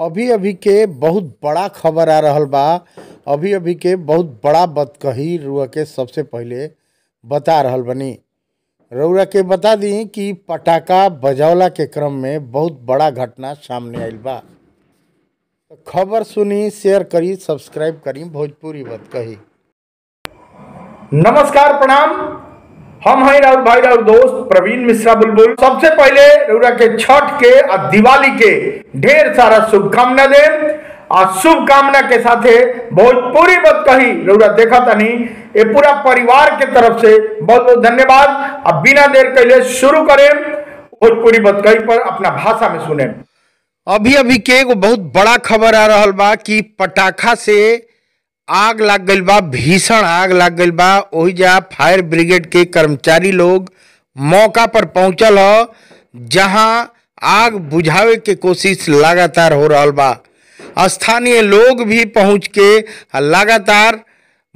अभी अभी के बहुत बड़ा खबर आ रहा बा अभी अभी के बहुत बड़ा बत कही रुआ के सबसे पहले बता रहा बनी रउरा के बता दी कि पटाखा बजावला के क्रम में बहुत बड़ा घटना सामने आयल बा तो खबर सुनी शेयर करी सब्सक्राइब करी भोजपुरी कही नमस्कार प्रणाम हम हैं राहुल भाई और दोस्त प्रवीण मिश्रा बुलबुल सबसे पहले रउरा के छठ के और दिवाली के ढेर सारा शुभकामना दे आ शुभकामना के साथ बहुत पूरी बात कही रउरा देखा तनी ये पूरा परिवार के तरफ से बहुत बहुत धन्यवाद अब बिना देर कहले शुरू करें भोजपुरी कही पर अपना भाषा में सुने अभी अभी के एगो बहुत बड़ा खबर आ रहा बा कि पटाखा से आग लग गई बा भीषण आग लग गई बा वही फायर ब्रिगेड के कर्मचारी लोग मौका पर पहुंचल ह जहां आग बुझावे के कोशिश लगातार हो रहा बा स्थानीय लोग भी पहुंच के लगातार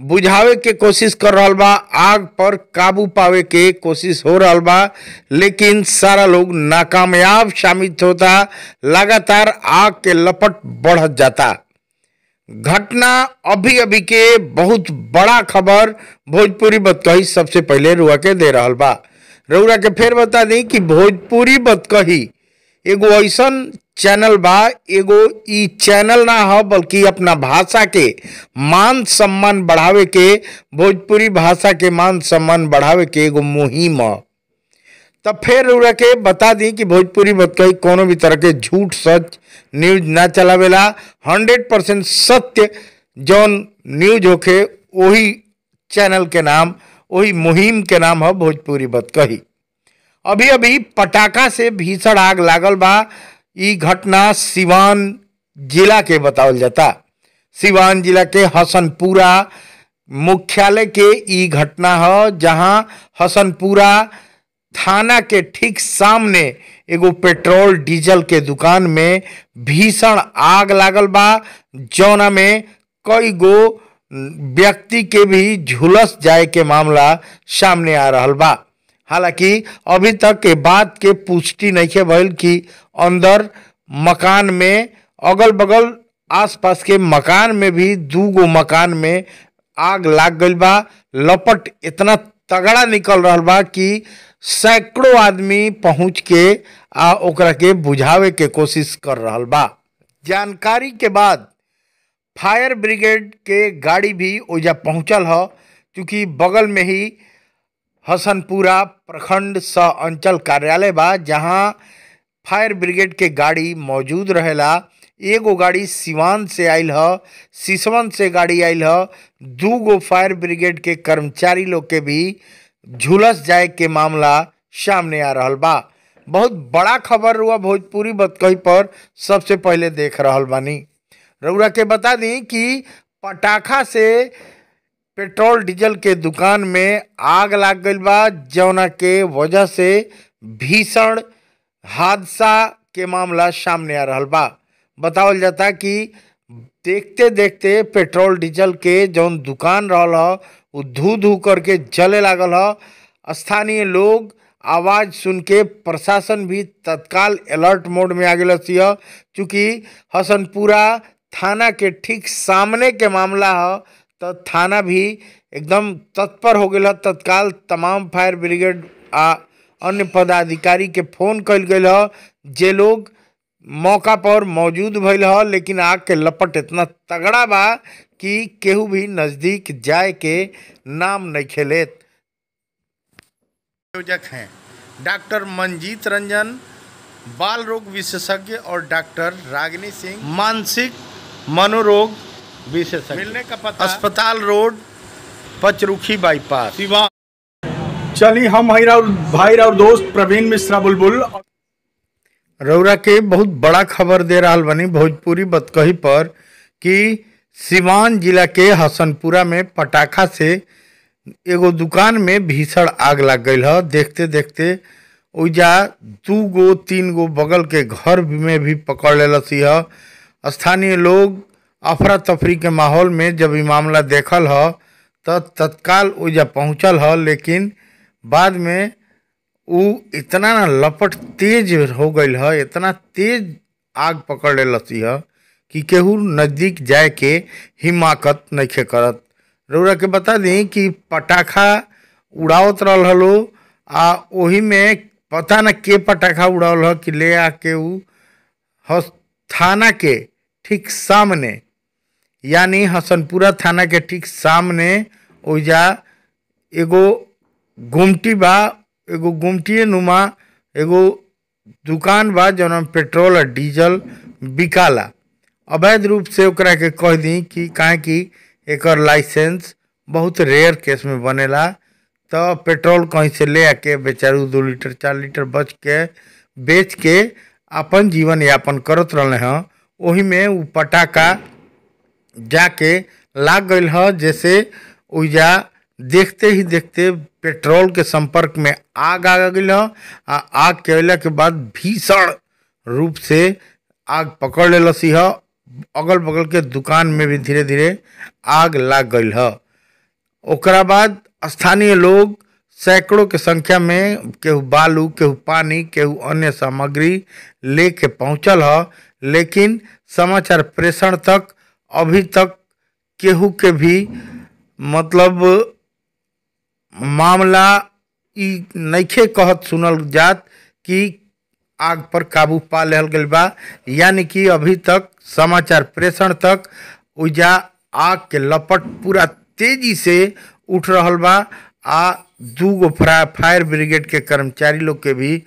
बुझावे के कोशिश कर रहा बा आग पर काबू पावे के कोशिश हो रहा बा लेकिन सारा लोग नाकामयाब साबित होता लगातार आग के लपट बढ़त जाता घटना अभी अभी के बहुत बड़ा खबर भोजपुरी बतकही सबसे पहले रुआ के दे रहा बा रउरा के फिर बता दी कि भोजपुरी बतकही एगो ऐसा चैनल बा एगो ई चैनल ना हो बल्कि अपना भाषा के मान सम्मान बढ़ावे के भोजपुरी भाषा के मान सम्मान बढ़ावे के एगो मुहिम तब फिर रउरा के बता दी कि भोजपुरी बतकही कोनो भी तरह के झूठ सच न्यूज ना चलावेला हंड्रेड परसेंट सत्य जौन न्यूज होके वही चैनल के नाम वही मुहिम के नाम है भोजपुरी बतकही अभी अभी पटाखा से भीषण आग लागल बा घटना सिवान जिला के बतावल जाता सिवान जिला के हसनपुरा मुख्यालय के ई घटना है जहां हसनपुरा थाना के ठीक सामने एगो पेट्रोल डीजल के दुकान में भीषण आग लागल बा जौना में कई गो व्यक्ति के भी झुलस जाए के मामला सामने आ रहा बा हालांकि अभी तक के बात के पुष्टि नहीं भल कि अंदर मकान में अगल बगल आसपास के मकान में भी दू गो मकान में आग लाग गई बा लपट इतना तगड़ा निकल रहा बा कि सैकड़ों आदमी पहुँच के आ ओकरा के बुझावे के कोशिश कर रहा बा जानकारी के बाद फायर ब्रिगेड के गाड़ी भी ओजा पहुँचल ह क्योंकि बगल में ही हसनपुरा प्रखंड स अंचल कार्यालय बा जहाँ फायर ब्रिगेड के गाड़ी मौजूद रहेला एगो गाड़ी सिवान से आयल ह सिसवन से गाड़ी आयल ह दू गो फायर ब्रिगेड के कर्मचारी लोग के भी झुलस जाए के मामला सामने आ रहा बा बहुत बड़ा खबर हुआ भोजपुरी बतकही पर सबसे पहले देख रहा बानी रउरा के बता दी कि पटाखा से पेट्रोल डीजल के दुकान में आग लग गई बा जौना के वजह से भीषण हादसा के मामला सामने आ रहा बा बतावल जाता कि देखते देखते पेट्रोल डीजल के जौन दुकान रहा वो धू धू करके जले लागल ह स्थानीय लोग आवाज़ सुन के प्रशासन भी तत्काल अलर्ट मोड में आ गए है चूँकि हसनपुरा थाना के ठीक सामने के मामला है तो थाना भी एकदम तत्पर हो गया तत्काल तमाम फायर ब्रिगेड आ अन्य पदाधिकारी के फोन कल गए जे लोग मौका पर मौजूद भइल ह लेकिन आग के लपट इतना तगड़ा बा कि केहू भी नज़दीक जाए के नाम नहीं खेले आयोजक हैं डॉक्टर मंजीत रंजन बाल रोग विशेषज्ञ और डॉक्टर रागिनी सिंह मानसिक मनोरोग विशेषज्ञ मिलने का पता अस्पताल रोड पचरुखी बाईपास चलिए हम भाई और दोस्त प्रवीण मिश्रा बुलबुल रौरा के बहुत बड़ा खबर दे रहा बनी भोजपुरी बतकही पर कि सिवान जिला के हसनपुरा में पटाखा से एगो दुकान में भीषण आग लग गई है देखते देखते ओजा दू गो तीन गो बगल के घर में भी पकड़ लेलसी है स्थानीय लोग अफरा तफरी के माहौल में जब ये मामला देखल है तो तत्काल ओजा पहुँचल है लेकिन बाद में उ इतना ना लपट तेज हो गई है इतना तेज आग पकड़ लेलती है कि केहू नज़दीक जाए के हिमाकत नहीं करत रौरा के बता दी कि पटाखा उड़ावत रहल हलो आ ओही में पता न के पटाखा उड़ावल है कि ले आके उ थाना के ठीक सामने यानी हसनपुरा थाना के ठीक सामने ओजा एगो गुमटी बा एगो गुमटिए नुमा एगो दुकान बा जौन पेट्रोल और डीजल बिकाला अवैध रूप से ओकरा के कह दी कि काहे कि एकर लाइसेंस बहुत रेयर केस में बनेला तो पेट्रोल कहीं से ले आके बेचारू दो लीटर चार लीटर बच के बेच के अपन जीवन यापन करत रहले हैं वही में वो पटाखा जाके लाग गई है जैसे उजा देखते ही देखते पेट्रोल के संपर्क में आग आ गई आ आग केला के बाद भीषण रूप से आग पकड़ ले लसी ह अगल बगल के दुकान में भी धीरे धीरे आग लग गई ओकरा बाद स्थानीय लोग सैकड़ों के संख्या में केहू बालू केहू पानी केहू अन्य सामग्री लेके पहुँचल ह लेकिन समाचार प्रेषण तक अभी तक केहू के भी मतलब मामला नहीं कहत सुनल जात कि आग पर काबू पा लिहल गई बा यानी कि अभी तक समाचार प्रेषण तक ओजा आग के लपट पूरा तेजी से उठ रहा बा आ दूगो फायर ब्रिगेड के कर्मचारी लोग के भी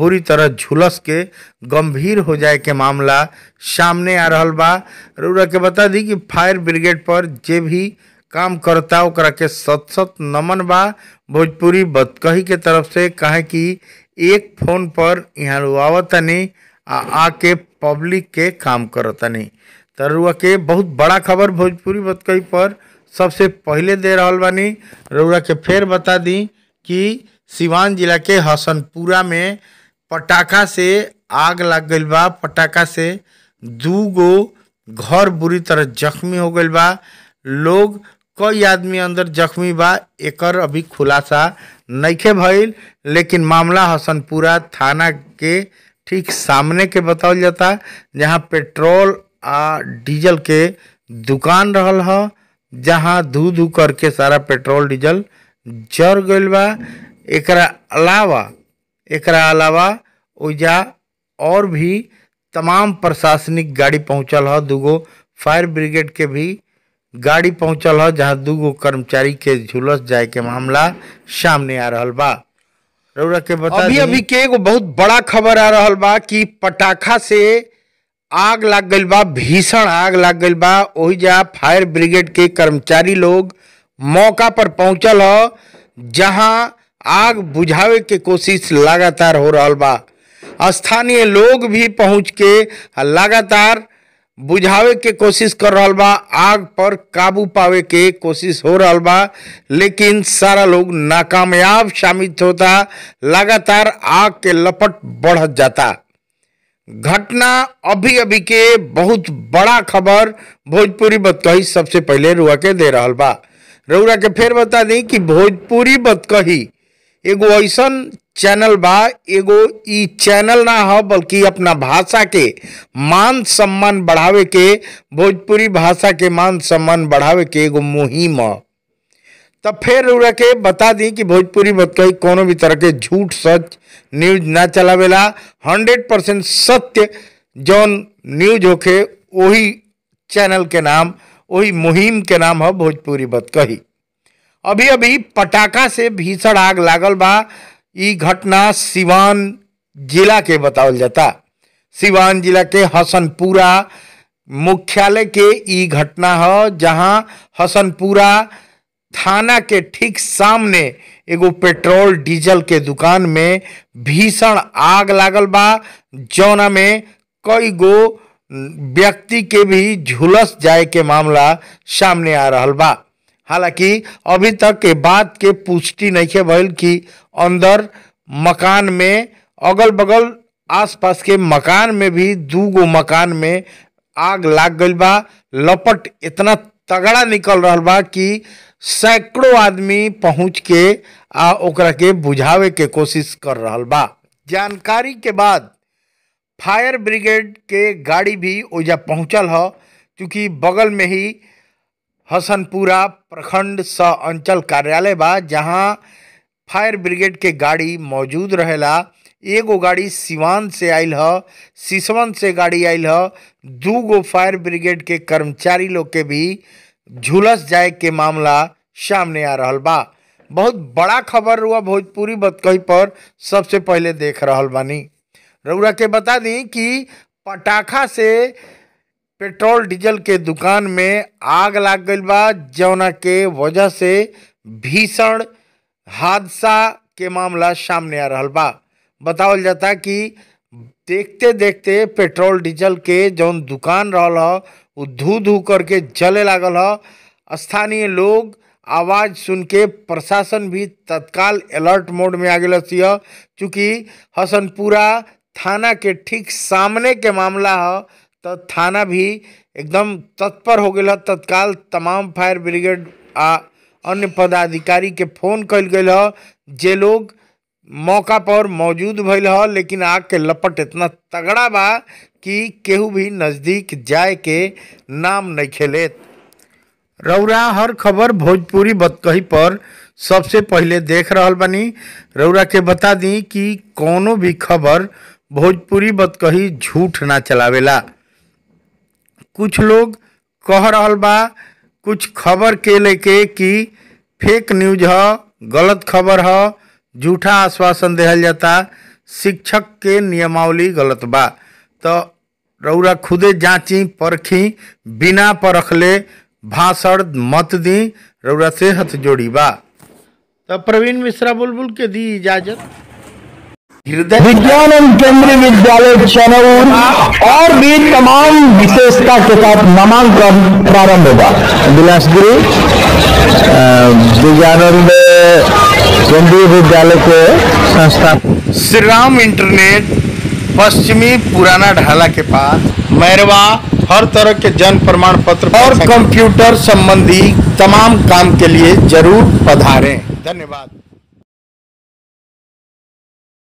बुरी तरह झुलस के गंभीर हो जाए के मामला सामने आ रहा बा रउरा के बता दी कि फायर ब्रिगेड पर जे भी काम करता ओकरा के सत सत नमन बा भोजपुरी बतकही के तरफ से कहे कि एक फोन पर यहाँ लोआवा तनी आ आके पब्लिक के काम करतनी तरुआ के बहुत बड़ा खबर भोजपुरी बतकही पर सबसे पहले दे रहा बानी रउरा के फिर बता दी कि सिवान जिला के हसनपुरा में पटाखा से आग लग गई बा पटाखा से दू गो घर बुरी तरह जख्मी हो गई बा लोग कई आदमी अंदर जख्मी बा एकर अभी खुलासा नहीं भइल लेकिन मामला हसनपुरा थाना के ठीक सामने के बतावल जाता जहाँ पेट्रोल आ डीजल के दुकान रहल ह जहाँ धू धू करके सारा पेट्रोल डीजल जर गए बा एकरा अलावा एकरा अलावा ओजा और भी तमाम प्रशासनिक गाड़ी पहुँचल ह दूगो फायर ब्रिगेड के भी गाड़ी पहुंचल है जहां दूगो कर्मचारी के झुलस जाए के मामला सामने आ रहा बा के बता अभी अभी के एगो बहुत बड़ा खबर आ रहा बा कि पटाखा से आग लग गई बा भीषण आग लग गई बा वही फायर ब्रिगेड के कर्मचारी लोग मौका पर पहुंचल ह जहां आग बुझावे के कोशिश लगातार हो रहा बा स्थानीय लोग भी पहुंच के लगातार बुझावे के कोशिश कर रहा बा आग पर काबू पावे के कोशिश हो रहा बा लेकिन सारा लोग नाकामयाब साबित होता लगातार आग के लपट बढ़ जाता घटना अभी अभी के बहुत बड़ा खबर भोजपुरी बतकही सबसे पहले रुआ के दे रहा बा रउरा के फिर बता दी कि भोजपुरी बतकही एगो ऐसा चैनल बा एगो ई चैनल ना हो बल्कि अपना भाषा के मान सम्मान बढ़ावे के भोजपुरी भाषा के मान सम्मान बढ़ावे के एगो मुहिम तो फिर उ बता दी कि भोजपुरी मत कही कोनो भी तरह के झूठ सच न्यूज ना चलावेला हंड्रेड परसेंट सत्य जौन न्यूज होके वही चैनल के नाम वही मुहिम के नाम हो भोजपुरी बत कही अभी अभी पटाखा से भीषण आग लागल बा इ घटना सिवान जिला के बतावल जाता सिवान जिला के हसनपुरा मुख्यालय के इ घटना हो जहां हसनपुरा थाना के ठीक सामने एगो पेट्रोल डीजल के दुकान में भीषण आग लागल बा जौना में कई गो व्यक्ति के भी झुलस जाए के मामला सामने आ रहा बा हालांकि अभी तक के बात के पुष्टि नहीं है भइल कि अंदर मकान में अगल बगल आसपास के मकान में भी दूगो मकान में आग लाग गई बा लपट इतना तगड़ा निकल रहा बा कि सैकड़ों आदमी पहुंच के आ ओकरा के बुझावे के कोशिश कर रहा बा जानकारी के बाद फायर ब्रिगेड के गाड़ी भी ओजा पहुंचल है क्योंकि बगल में ही हसनपुरा प्रखंड स अंचल कार्यालय बा जहां फायर ब्रिगेड के गाड़ी मौजूद रहेला एगो गाड़ी सिवान से आयल ह सिसवन से गाड़ी आयल ह दू गो फायर ब्रिगेड के कर्मचारी लोग के भी झुलस जाए के मामला सामने आ रहा बा बहुत बड़ा खबर हुआ भोजपुरी बतकही पर सबसे पहले देख रहा बानी रउरा के बता दी कि पटाखा से पेट्रोल डीजल के दुकान में आग लग गई बा जौना के वजह से भीषण हादसा के मामला सामने आ रहा बा बतावल जाता कि देखते देखते पेट्रोल डीजल के जौन दुकान रहा ह वो धू धू करके जले लागल ह स्थानीय लोग आवाज़ सुन के प्रशासन भी तत्काल अलर्ट मोड में आ गया चूँकि हसनपुरा थाना के ठीक सामने के मामला है तो थाना भी एकदम तत्पर हो गया तत्काल तमाम फायर ब्रिगेड आ अन्य पदाधिकारी के फोन कल गई है जे लोग मौका पर मौजूद भैल ह लेकिन आग के लपट इतना तगड़ा बा कि केहू भी नज़दीक जाए के नाम नहीं खेले रौरा हर खबर भोजपुरी बतकही पर सबसे पहले देख रहा बनी रौरा के बता दी कि कोनो भी खबर भोजपुरी बतकही झूठ ना चलावेला कुछ लोग कह रहा बा कुछ खबर के लेके कि फेक न्यूज ह गलत खबर ह झूठा आश्वासन देहल जाता शिक्षक के नियमावली गलत बा तो रौरा खुदे जाँची परखी बिना परखले भाषण मत दी रौरा से हथ जोड़ी बा तो प्रवीण मिश्रा बुलबुल के दी इजाज़त विज्ञान एवं केंद्रीय विद्यालय चनौर और भी तमाम विशेषता के साथ नामांकन प्रारंभ होगा बिलासपुरी विज्ञान केंद्रीय विद्यालय के संस्था श्री राम इंटरनेट पश्चिमी पुराना ढाला के पास मैरवा हर तरह के जन प्रमाण पत्र और कंप्यूटर संबंधी तमाम काम के लिए जरूर पधारें धन्यवाद